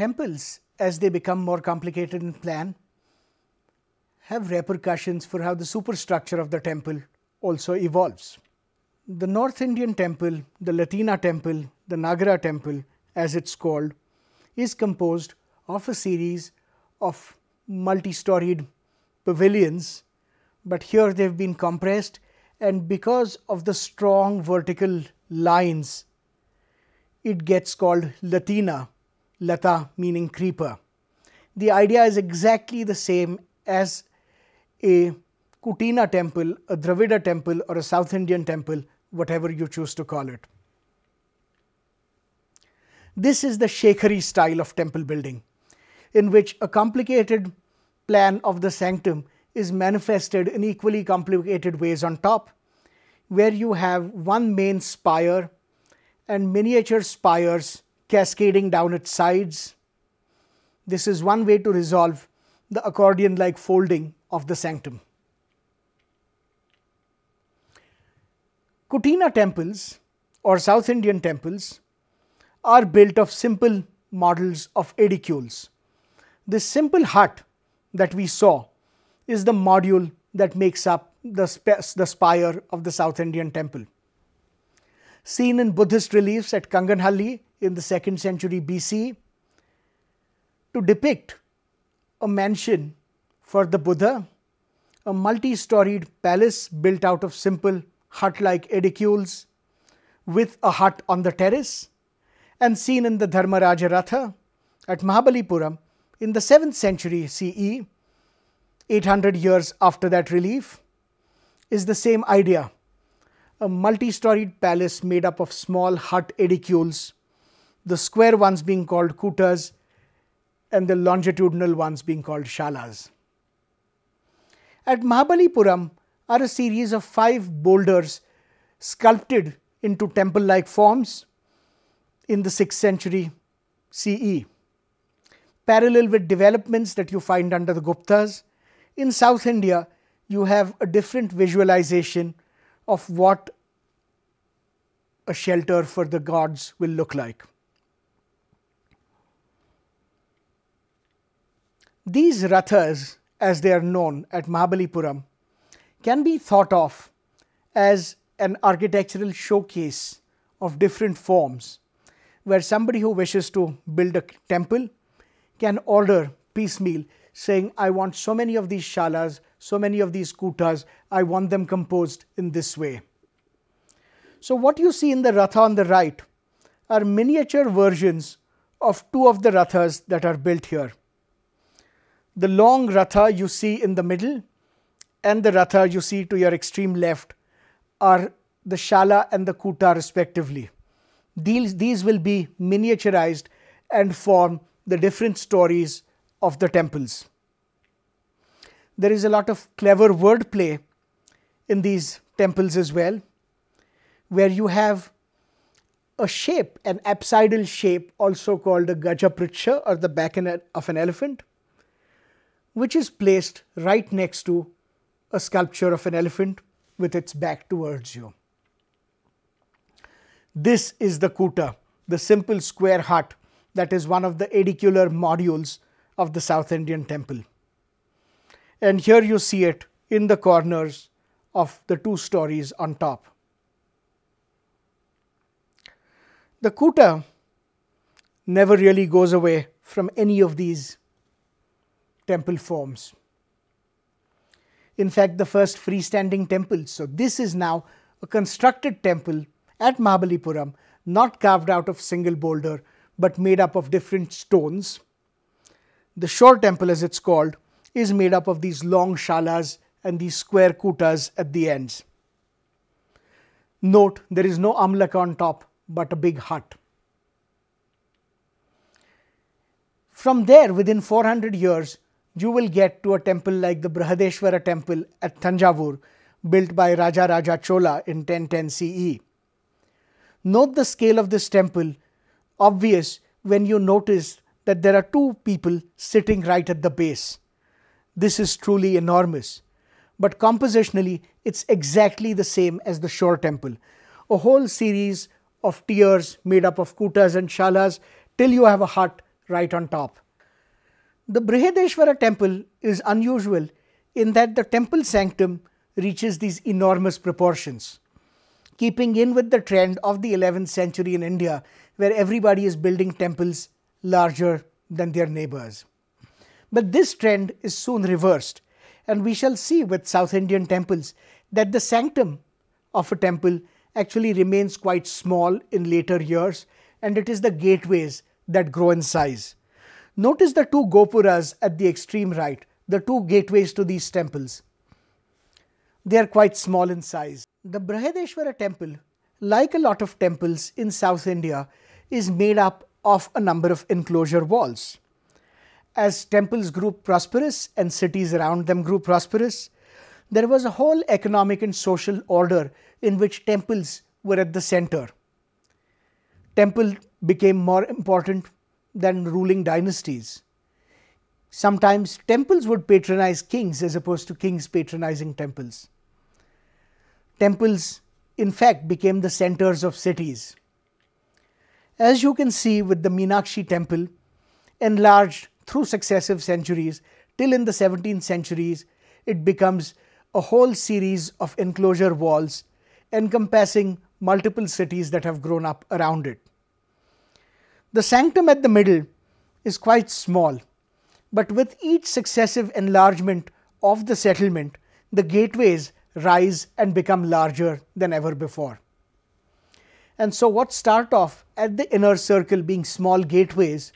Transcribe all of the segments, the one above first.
temples, as they become more complicated in plan, have repercussions for how the superstructure of the temple also evolves. The North Indian temple, the Latina temple, the Nagara temple, as it's called, is composed of a series of multi storied pavilions, but here they've been compressed, and because of the strong vertical lines, it gets called Latina lata meaning creeper. The idea is exactly the same as a Kutina temple, a Dravida temple or a South Indian temple, whatever you choose to call it. This is the Shekhari style of temple building, in which a complicated plan of the sanctum is manifested in equally complicated ways on top, where you have one main spire and miniature spires cascading down its sides. This is one way to resolve the accordion-like folding of the sanctum. Kutina temples or South Indian temples are built of simple models of edicules. This simple hut that we saw is the module that makes up the, sp the spire of the South Indian temple. Seen in Buddhist reliefs at Kanganhalli in the 2nd century BC to depict a mansion for the Buddha, a multi storied palace built out of simple hut like edicules with a hut on the terrace, and seen in the Dharmaraja Ratha at Mahabalipuram in the 7th century CE, 800 years after that relief, is the same idea a multi storied palace made up of small hut edicules the square ones being called kutas and the longitudinal ones being called shalas. At Mahabalipuram are a series of five boulders sculpted into temple like forms in the 6th century CE. Parallel with developments that you find under the Guptas, in South India you have a different visualization of what a shelter for the gods will look like. These Rathas, as they are known at Mahabalipuram, can be thought of as an architectural showcase of different forms, where somebody who wishes to build a temple can order piecemeal, saying, I want so many of these shalas, so many of these kutas, I want them composed in this way. So, what you see in the Ratha on the right are miniature versions of two of the Rathas that are built here the long Ratha you see in the middle and the Ratha you see to your extreme left are the Shala and the Kuta respectively. These, these will be miniaturized and form the different stories of the temples. There is a lot of clever wordplay in these temples as well, where you have a shape, an apsidal shape, also called a Gajapritsha or the back of an elephant, which is placed right next to a sculpture of an elephant with its back towards you. This is the Kuta, the simple square hut that is one of the adicular modules of the South Indian temple. And here you see it in the corners of the two stories on top. The Kuta never really goes away from any of these temple forms. In fact, the first freestanding temple, so this is now a constructed temple at Mahabalipuram, not carved out of single boulder but made up of different stones. The shore temple, as it's called, is made up of these long shalas and these square kutas at the ends. Note there is no amlak on top but a big hut. From there, within 400 years, you will get to a temple like the Brihadeshwara temple at Thanjavur, built by Raja Raja Chola in 1010 CE. Note the scale of this temple, obvious when you notice that there are two people sitting right at the base. This is truly enormous. But compositionally, it's exactly the same as the Shore Temple, a whole series of tiers made up of kutas and shalas till you have a hut right on top. The Brihadeshwara temple is unusual in that the temple sanctum reaches these enormous proportions, keeping in with the trend of the 11th century in India, where everybody is building temples larger than their neighbors. But this trend is soon reversed, and we shall see with South Indian temples that the sanctum of a temple actually remains quite small in later years, and it is the gateways that grow in size. Notice the two gopuras at the extreme right, the two gateways to these temples. They are quite small in size. The Brahadeshwara temple, like a lot of temples in South India, is made up of a number of enclosure walls. As temples grew prosperous and cities around them grew prosperous, there was a whole economic and social order in which temples were at the center. Temple became more important than ruling dynasties. Sometimes temples would patronize kings as opposed to kings patronizing temples. Temples, in fact, became the centers of cities. As you can see with the Meenakshi temple, enlarged through successive centuries, till in the 17th centuries, it becomes a whole series of enclosure walls encompassing multiple cities that have grown up around it. The sanctum at the middle is quite small, but with each successive enlargement of the settlement, the gateways rise and become larger than ever before. And so, what start off at the inner circle being small gateways,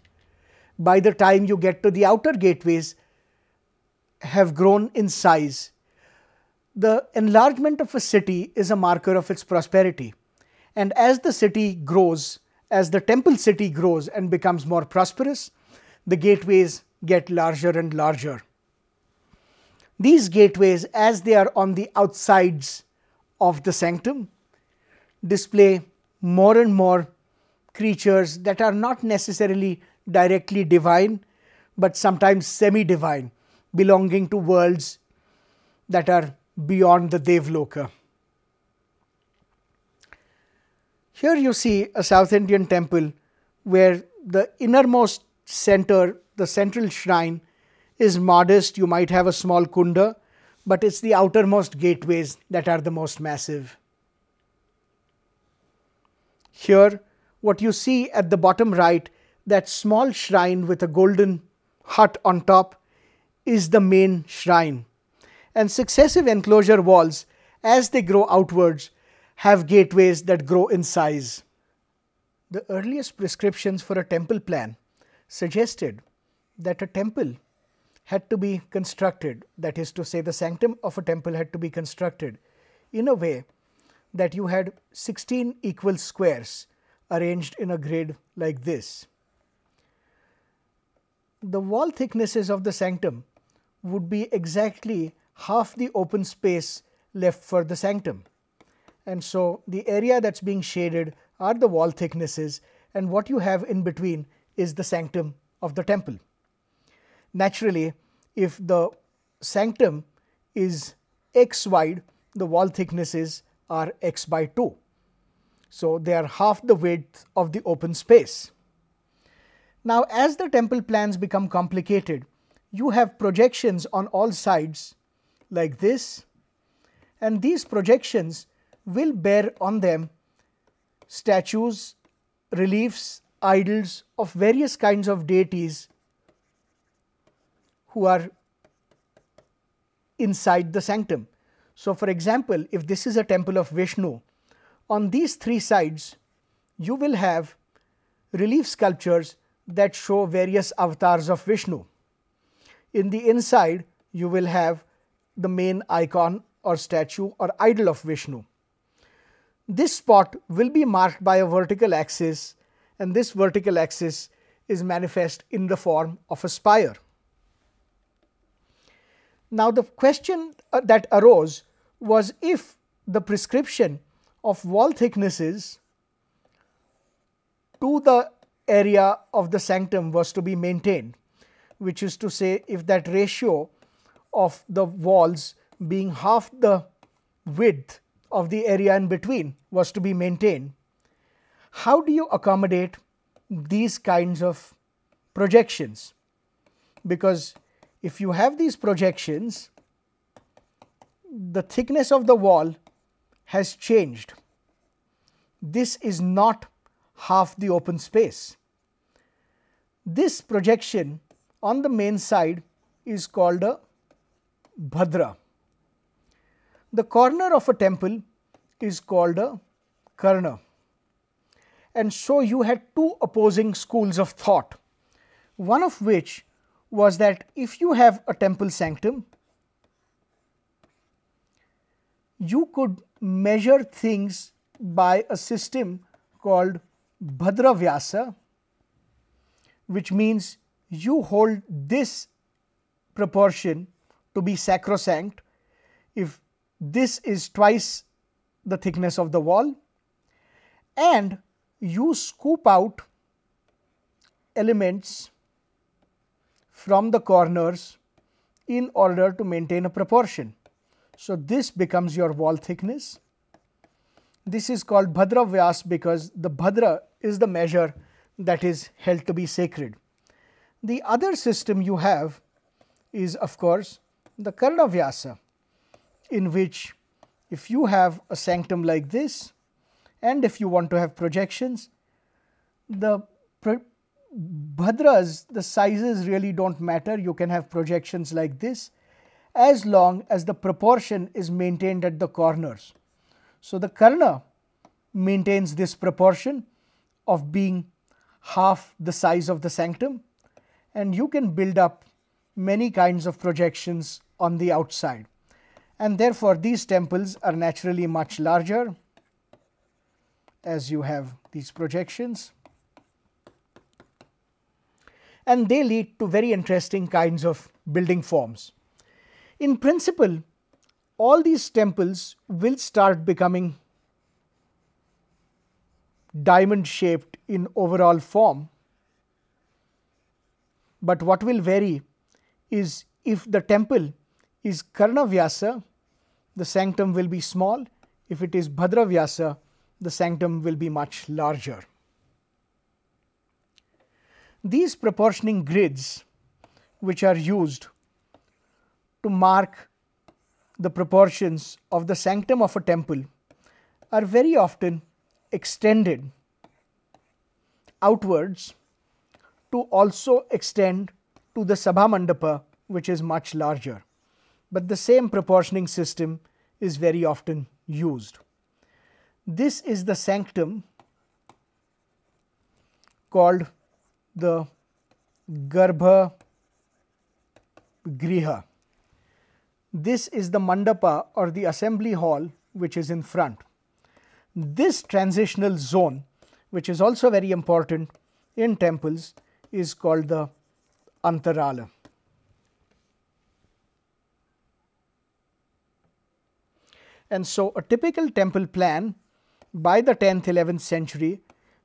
by the time you get to the outer gateways, have grown in size. The enlargement of a city is a marker of its prosperity. And as the city grows, as the temple city grows and becomes more prosperous, the gateways get larger and larger. These gateways, as they are on the outsides of the sanctum, display more and more creatures that are not necessarily directly divine, but sometimes semi divine, belonging to worlds that are beyond the Devloka. Here you see a South Indian temple where the innermost center, the central shrine, is modest. You might have a small kunda, but it's the outermost gateways that are the most massive. Here, what you see at the bottom right, that small shrine with a golden hut on top, is the main shrine. And successive enclosure walls, as they grow outwards, have gateways that grow in size. The earliest prescriptions for a temple plan suggested that a temple had to be constructed, that is to say, the sanctum of a temple had to be constructed in a way that you had 16 equal squares arranged in a grid like this. The wall thicknesses of the sanctum would be exactly half the open space left for the sanctum. And so the area that's being shaded are the wall thicknesses and what you have in between is the sanctum of the temple. Naturally, if the sanctum is x wide, the wall thicknesses are x by 2. So, they are half the width of the open space. Now, as the temple plans become complicated, you have projections on all sides like this and these projections will bear on them statues, reliefs, idols of various kinds of deities who are inside the sanctum. So, for example, if this is a temple of Vishnu, on these three sides you will have relief sculptures that show various avatars of Vishnu. In the inside you will have the main icon or statue or idol of Vishnu. This spot will be marked by a vertical axis and this vertical axis is manifest in the form of a spire. Now, the question uh, that arose was if the prescription of wall thicknesses to the area of the sanctum was to be maintained, which is to say if that ratio of the walls being half the width of the area in between was to be maintained. How do you accommodate these kinds of projections? Because if you have these projections, the thickness of the wall has changed. This is not half the open space. This projection on the main side is called a bhadra. The corner of a temple is called a karna. And so you had two opposing schools of thought, one of which was that if you have a temple sanctum, you could measure things by a system called Bhadravyasa, which means you hold this proportion to be sacrosanct if this is twice the thickness of the wall and you scoop out elements from the corners in order to maintain a proportion. So, this becomes your wall thickness. This is called Bhadra Vyas because the Bhadra is the measure that is held to be sacred. The other system you have is of course the Karna Vyasa in which if you have a sanctum like this and if you want to have projections, the pro bhadras, the sizes really don't matter. You can have projections like this as long as the proportion is maintained at the corners. So, the karna maintains this proportion of being half the size of the sanctum and you can build up many kinds of projections on the outside and therefore these temples are naturally much larger as you have these projections and they lead to very interesting kinds of building forms. In principle, all these temples will start becoming diamond shaped in overall form, but what will vary is if the temple is Vyasa, the sanctum will be small. If it is Vyasa, the sanctum will be much larger. These proportioning grids, which are used to mark the proportions of the sanctum of a temple, are very often extended outwards to also extend to the Sabha Mandapa, which is much larger but the same proportioning system is very often used. This is the sanctum called the Garbha Griha. This is the mandapa or the assembly hall which is in front. This transitional zone which is also very important in temples is called the Antarala. And so a typical temple plan by the 10th, 11th century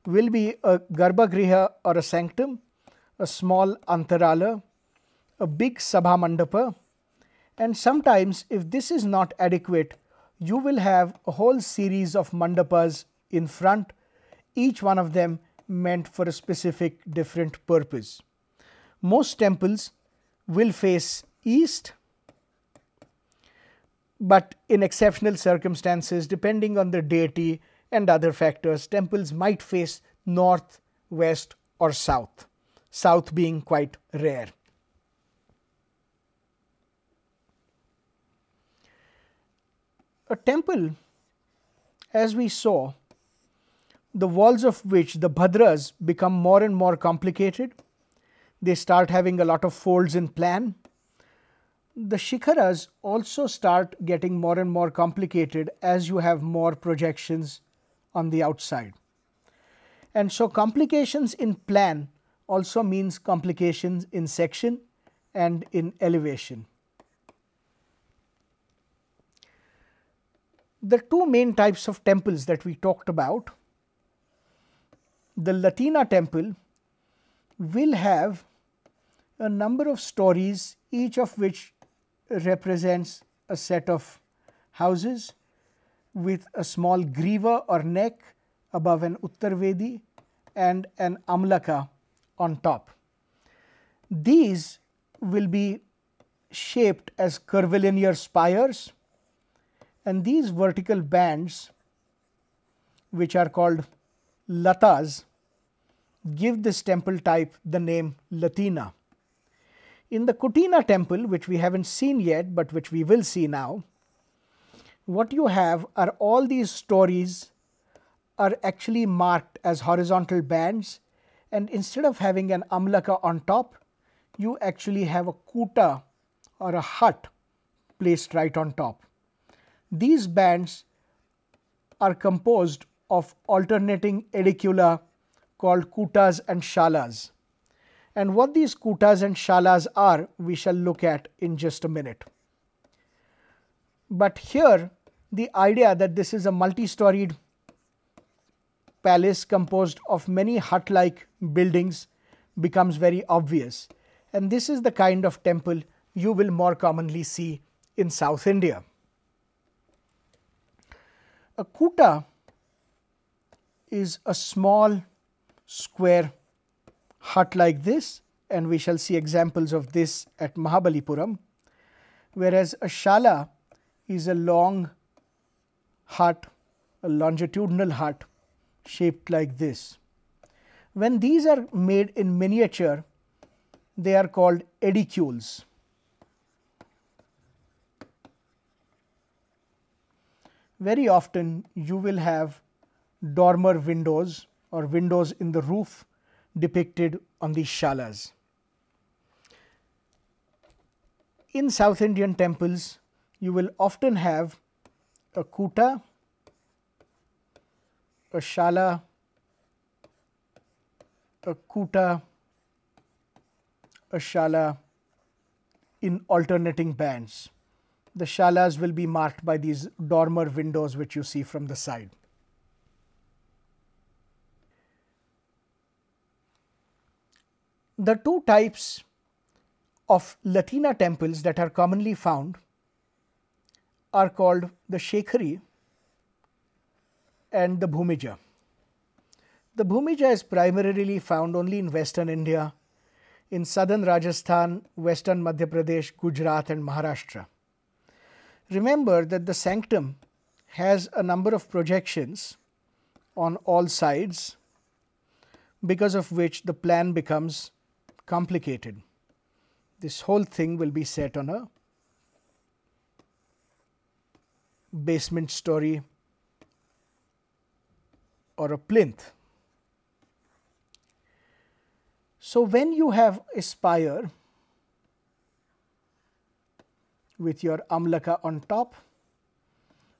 will be a Garbhagriha or a sanctum, a small antarala, a big sabha mandapa, and sometimes if this is not adequate, you will have a whole series of mandapas in front, each one of them meant for a specific different purpose. Most temples will face east but in exceptional circumstances, depending on the deity and other factors, temples might face north, west, or south, south being quite rare. A temple, as we saw, the walls of which the Bhadras become more and more complicated. They start having a lot of folds in plan the shikharas also start getting more and more complicated as you have more projections on the outside. And so complications in plan also means complications in section and in elevation. The two main types of temples that we talked about, the Latina temple will have a number of stories each of which represents a set of houses with a small griva or neck above an Uttarvedi and an Amlaka on top. These will be shaped as curvilinear spires and these vertical bands which are called latas give this temple type the name Latina. In the Kutina temple, which we haven't seen yet, but which we will see now, what you have are all these stories are actually marked as horizontal bands and instead of having an amlaka on top, you actually have a kuta or a hut placed right on top. These bands are composed of alternating edicula called kutas and shalas. And what these kutas and shalas are, we shall look at in just a minute. But here, the idea that this is a multi-storied palace composed of many hut-like buildings becomes very obvious. And this is the kind of temple you will more commonly see in South India. A kuta is a small square hut like this and we shall see examples of this at Mahabalipuram. Whereas a shala is a long hut, a longitudinal hut shaped like this. When these are made in miniature, they are called edicules. Very often you will have dormer windows or windows in the roof depicted on the shalas. In South Indian temples, you will often have a kuta, a shala, a kuta, a shala in alternating bands. The shalas will be marked by these dormer windows which you see from the side. The two types of Latina temples that are commonly found are called the Shekhari and the Bhumija. The Bhumija is primarily found only in western India, in southern Rajasthan, western Madhya Pradesh, Gujarat and Maharashtra. Remember that the sanctum has a number of projections on all sides because of which the plan becomes complicated. This whole thing will be set on a basement story or a plinth. So, when you have a spire with your amlaka on top,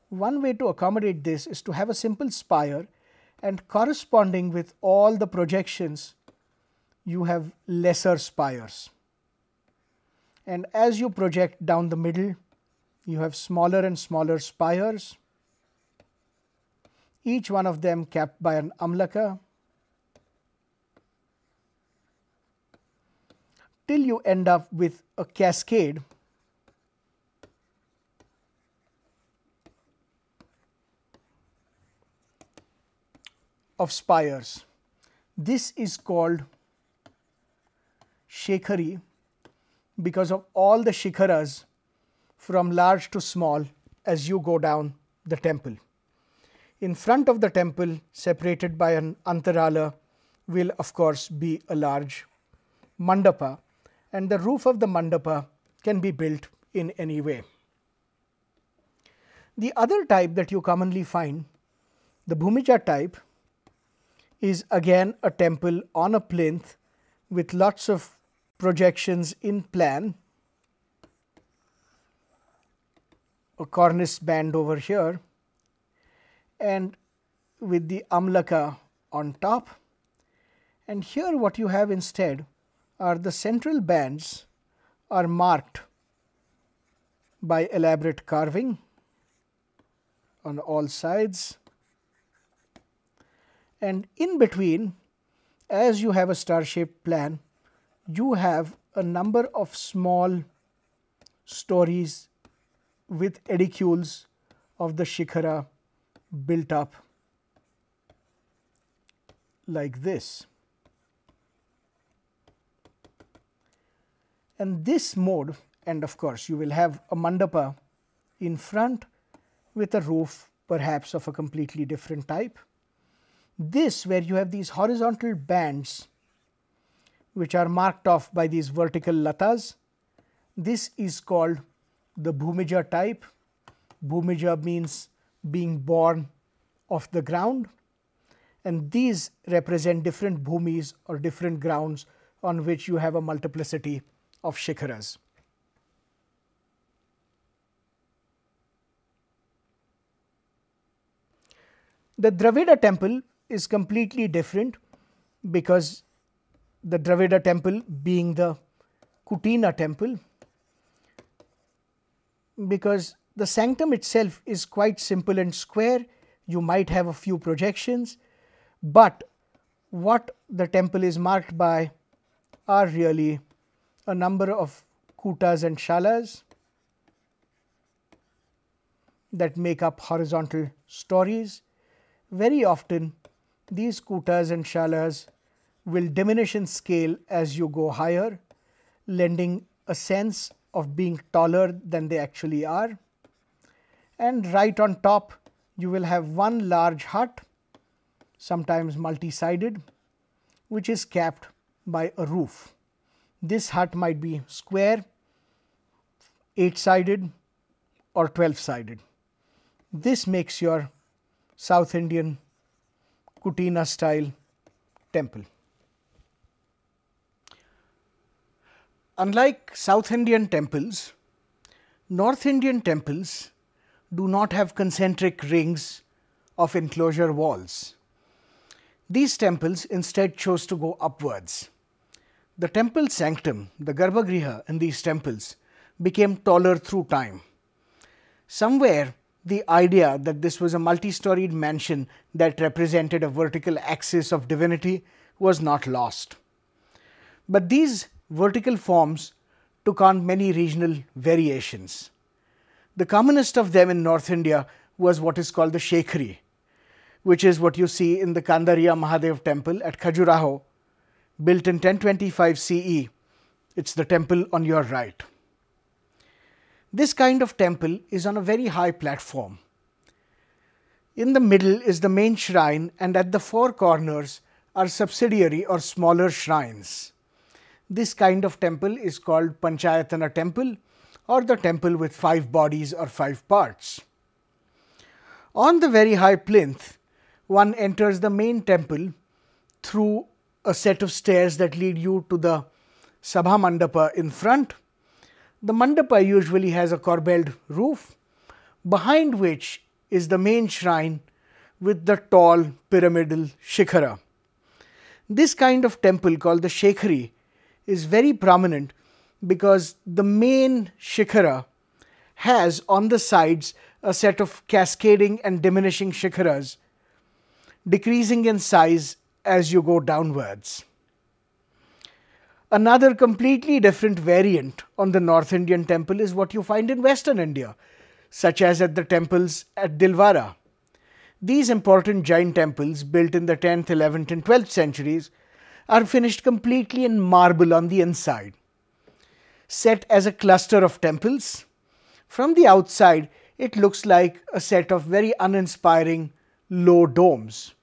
one way to accommodate this is to have a simple spire and corresponding with all the projections you have lesser spires. And as you project down the middle, you have smaller and smaller spires, each one of them capped by an amlaka, till you end up with a cascade of spires. This is called Shekhari because of all the Shikharas from large to small as you go down the temple. In front of the temple, separated by an antarala, will of course be a large mandapa, and the roof of the mandapa can be built in any way. The other type that you commonly find, the Bhumija type, is again a temple on a plinth with lots of projections in plan, a cornice band over here and with the amlaka on top. And here what you have instead are the central bands are marked by elaborate carving on all sides and in between as you have a star shaped plan you have a number of small stories with edicules of the Shikhara built up like this. And this mode and of course you will have a mandapa in front with a roof perhaps of a completely different type. This where you have these horizontal bands which are marked off by these vertical latas. This is called the Bhumija type. Bhumija means being born off the ground and these represent different bhumis or different grounds on which you have a multiplicity of shikharas. The Dravida temple is completely different because the Dravida temple being the Kutina temple, because the sanctum itself is quite simple and square. You might have a few projections, but what the temple is marked by are really a number of kutas and shalas that make up horizontal stories. Very often, these kutas and shalas will diminish in scale as you go higher, lending a sense of being taller than they actually are. And right on top, you will have one large hut, sometimes multi-sided, which is capped by a roof. This hut might be square, 8-sided or 12-sided. This makes your South Indian Kutina style temple. Unlike South Indian temples, North Indian temples do not have concentric rings of enclosure walls. These temples instead chose to go upwards. The temple sanctum, the Garbhagriha in these temples, became taller through time. Somewhere, the idea that this was a multi storied mansion that represented a vertical axis of divinity was not lost. But these vertical forms took on many regional variations. The commonest of them in North India was what is called the Shekhari, which is what you see in the Kandariya Mahadev temple at Khajuraho, built in 1025 CE. It's the temple on your right. This kind of temple is on a very high platform. In the middle is the main shrine and at the four corners are subsidiary or smaller shrines. This kind of temple is called Panchayatana temple or the temple with five bodies or five parts. On the very high plinth, one enters the main temple through a set of stairs that lead you to the Sabha Mandapa in front. The Mandapa usually has a corbelled roof, behind which is the main shrine with the tall pyramidal shikhara. This kind of temple called the Shekhari is very prominent because the main shikhara has on the sides a set of cascading and diminishing shikharas, decreasing in size as you go downwards. Another completely different variant on the North Indian temple is what you find in Western India, such as at the temples at Dilwara. These important Jain temples, built in the 10th, 11th, and 12th centuries, are finished completely in marble on the inside. Set as a cluster of temples, from the outside it looks like a set of very uninspiring low domes.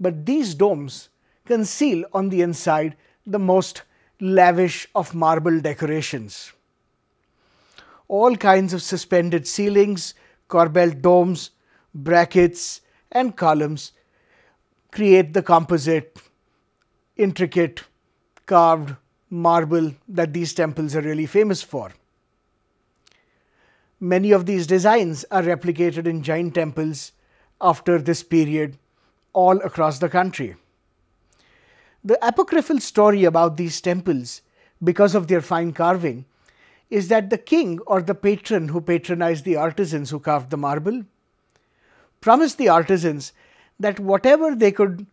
But these domes conceal on the inside the most lavish of marble decorations. All kinds of suspended ceilings, corbelled domes, brackets and columns create the composite intricate carved marble that these temples are really famous for. Many of these designs are replicated in Jain temples after this period all across the country. The apocryphal story about these temples, because of their fine carving, is that the king or the patron who patronized the artisans who carved the marble promised the artisans that whatever they could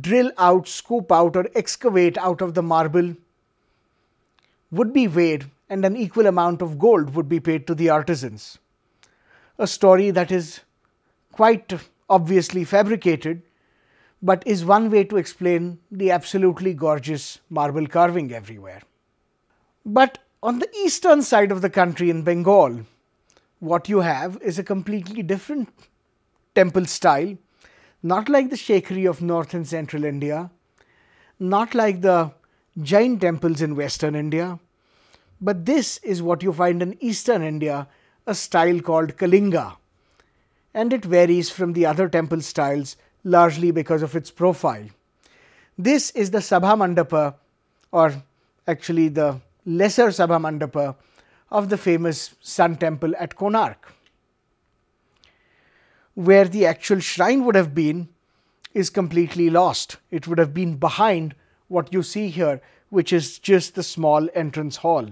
drill out, scoop out, or excavate out of the marble would be weighed, and an equal amount of gold would be paid to the artisans. A story that is quite obviously fabricated, but is one way to explain the absolutely gorgeous marble carving everywhere. But on the eastern side of the country in Bengal, what you have is a completely different temple style not like the Shekari of north and central India, not like the Jain temples in western India, but this is what you find in eastern India, a style called Kalinga. And it varies from the other temple styles largely because of its profile. This is the Sabha Mandapa, or actually the lesser Sabha Mandapa of the famous Sun Temple at Konark where the actual shrine would have been is completely lost. It would have been behind what you see here, which is just the small entrance hall.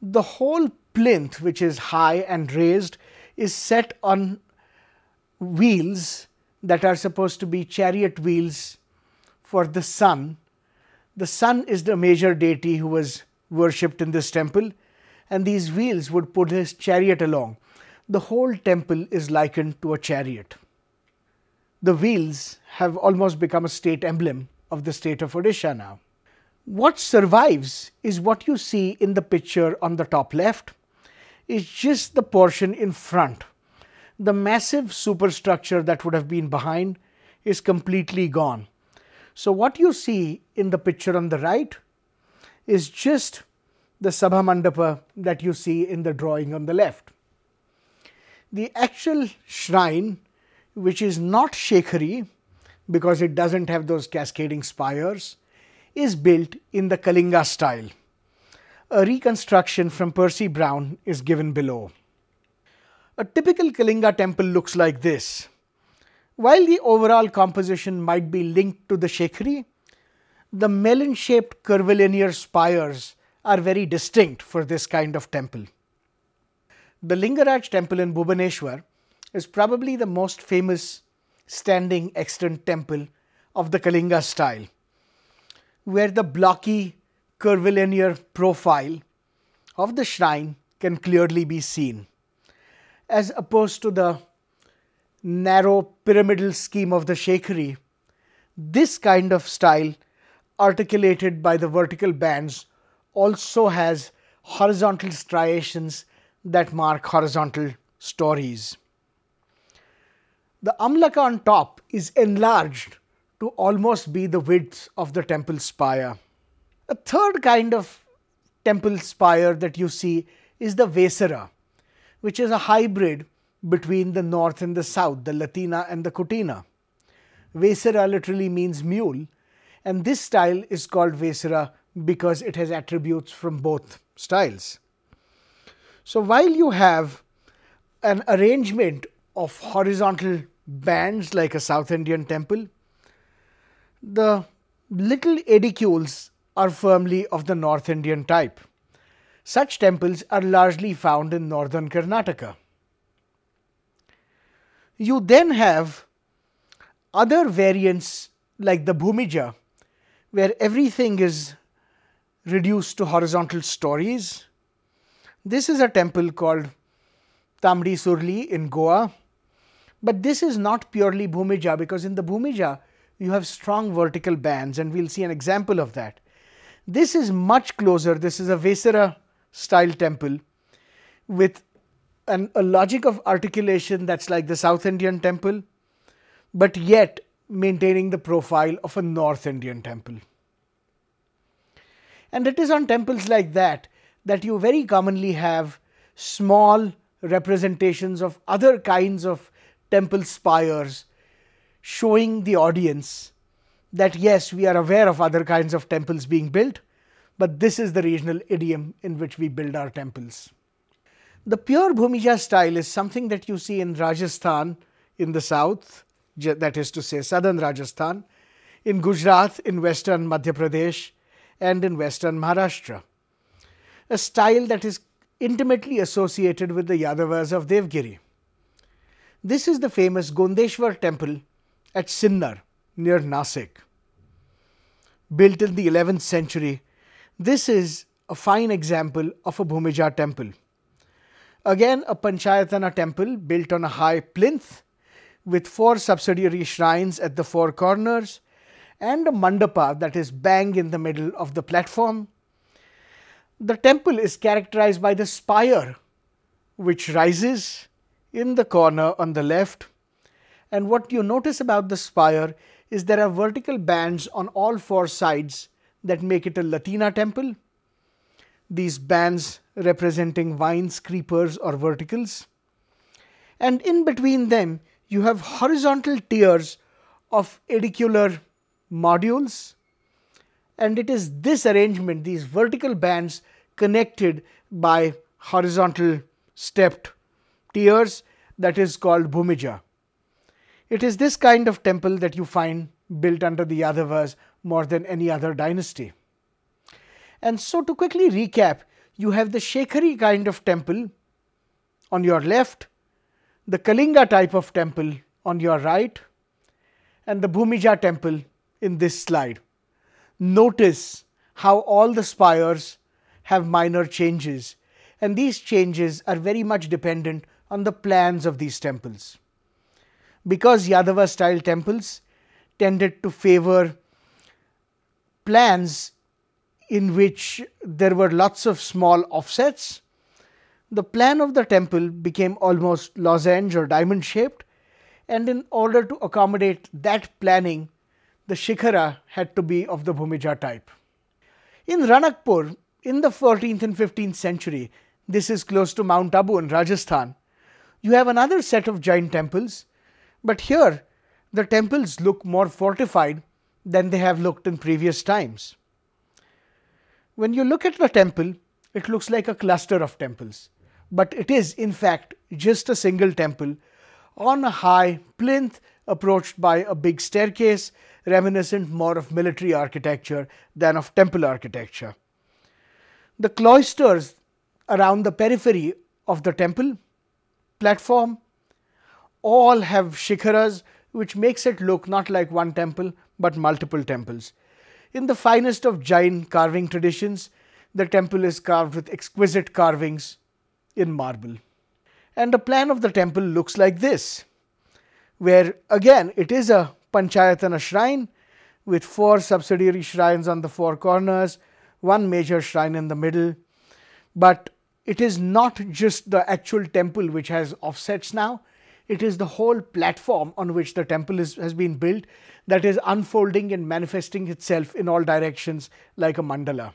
The whole plinth, which is high and raised, is set on wheels that are supposed to be chariot wheels for the sun. The sun is the major deity who was worshipped in this temple, and these wheels would put his chariot along the whole temple is likened to a chariot. The wheels have almost become a state emblem of the state of Odisha now. What survives is what you see in the picture on the top left. It's just the portion in front. The massive superstructure that would have been behind is completely gone. So what you see in the picture on the right is just the Sabha Mandapa that you see in the drawing on the left. The actual shrine, which is not Shekhari because it doesn't have those cascading spires, is built in the Kalinga style. A reconstruction from Percy Brown is given below. A typical Kalinga temple looks like this. While the overall composition might be linked to the Shekhari, the melon-shaped curvilinear spires are very distinct for this kind of temple. The Lingaraj temple in Bhubaneswar is probably the most famous standing extant temple of the Kalinga style, where the blocky curvilinear profile of the shrine can clearly be seen, as opposed to the narrow pyramidal scheme of the Shekhari. This kind of style, articulated by the vertical bands, also has horizontal striations that mark horizontal stories. The amlaka on top is enlarged to almost be the width of the temple spire. A third kind of temple spire that you see is the Vesera, which is a hybrid between the north and the south, the Latina and the Cutina. Vesera literally means mule, and this style is called Vesera because it has attributes from both styles. So, while you have an arrangement of horizontal bands like a South Indian temple, the little edicules are firmly of the North Indian type. Such temples are largely found in northern Karnataka. You then have other variants like the Bhumija, where everything is reduced to horizontal stories this is a temple called Tamri Surli in Goa. But this is not purely Bhumija because in the Bhumija you have strong vertical bands and we'll see an example of that. This is much closer, this is a Vesara style temple with an, a logic of articulation that's like the South Indian temple but yet maintaining the profile of a North Indian temple. And it is on temples like that that you very commonly have small representations of other kinds of temple spires showing the audience that yes, we are aware of other kinds of temples being built, but this is the regional idiom in which we build our temples. The pure Bhumija style is something that you see in Rajasthan in the south, that is to say southern Rajasthan, in Gujarat, in western Madhya Pradesh, and in western Maharashtra a style that is intimately associated with the Yadavas of Devgiri. This is the famous Gondeshwar temple at Sinnar near Nasik. Built in the 11th century, this is a fine example of a Bhumija temple. Again, a Panchayatana temple built on a high plinth with four subsidiary shrines at the four corners and a mandapa that is bang in the middle of the platform the temple is characterized by the spire, which rises in the corner on the left. And what you notice about the spire is there are vertical bands on all four sides that make it a Latina temple. These bands representing vines, creepers, or verticals. And in between them, you have horizontal tiers of edicular modules and it is this arrangement, these vertical bands connected by horizontal stepped tiers that is called Bhumija. It is this kind of temple that you find built under the Yadavas more than any other dynasty. And so to quickly recap, you have the Shekhari kind of temple on your left, the Kalinga type of temple on your right, and the Bhumija temple in this slide notice how all the spires have minor changes, and these changes are very much dependent on the plans of these temples. Because Yadava style temples tended to favor plans in which there were lots of small offsets, the plan of the temple became almost lozenge or diamond shaped, and in order to accommodate that planning, the shikhara had to be of the Bhumija type. In Ranakpur, in the 14th and 15th century, this is close to Mount Abu in Rajasthan, you have another set of Jain temples, but here the temples look more fortified than they have looked in previous times. When you look at the temple, it looks like a cluster of temples, but it is in fact just a single temple on a high plinth approached by a big staircase reminiscent more of military architecture than of temple architecture. The cloisters around the periphery of the temple platform all have shikharas which makes it look not like one temple but multiple temples. In the finest of Jain carving traditions, the temple is carved with exquisite carvings in marble. And the plan of the temple looks like this, where again it is a panchayat and a shrine with four subsidiary shrines on the four corners, one major shrine in the middle. But it is not just the actual temple which has offsets now, it is the whole platform on which the temple is, has been built that is unfolding and manifesting itself in all directions like a mandala.